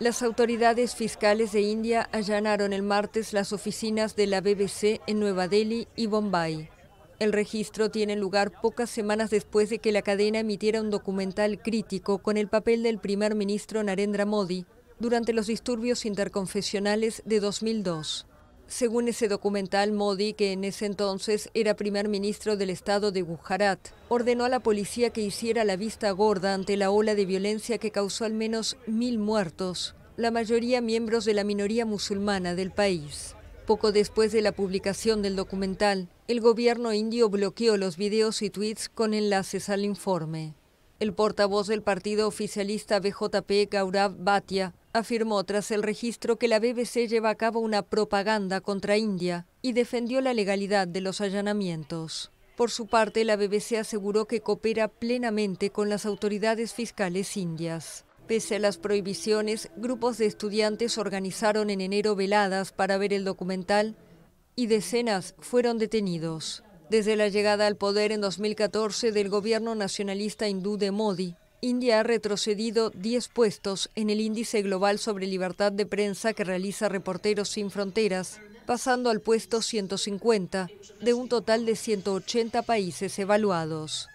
Las autoridades fiscales de India allanaron el martes las oficinas de la BBC en Nueva Delhi y Bombay. El registro tiene lugar pocas semanas después de que la cadena emitiera un documental crítico con el papel del primer ministro Narendra Modi durante los disturbios interconfesionales de 2002 según ese documental, Modi, que en ese entonces era primer ministro del estado de Gujarat, ordenó a la policía que hiciera la vista gorda ante la ola de violencia que causó al menos mil muertos, la mayoría miembros de la minoría musulmana del país. Poco después de la publicación del documental, el gobierno indio bloqueó los videos y tweets con enlaces al informe. El portavoz del partido oficialista BJP, Gaurav Bhatia, afirmó tras el registro que la BBC lleva a cabo una propaganda contra India y defendió la legalidad de los allanamientos. Por su parte, la BBC aseguró que coopera plenamente con las autoridades fiscales indias. Pese a las prohibiciones, grupos de estudiantes organizaron en enero veladas para ver el documental y decenas fueron detenidos. Desde la llegada al poder en 2014 del gobierno nacionalista hindú de Modi, India ha retrocedido 10 puestos en el índice global sobre libertad de prensa que realiza Reporteros Sin Fronteras, pasando al puesto 150 de un total de 180 países evaluados.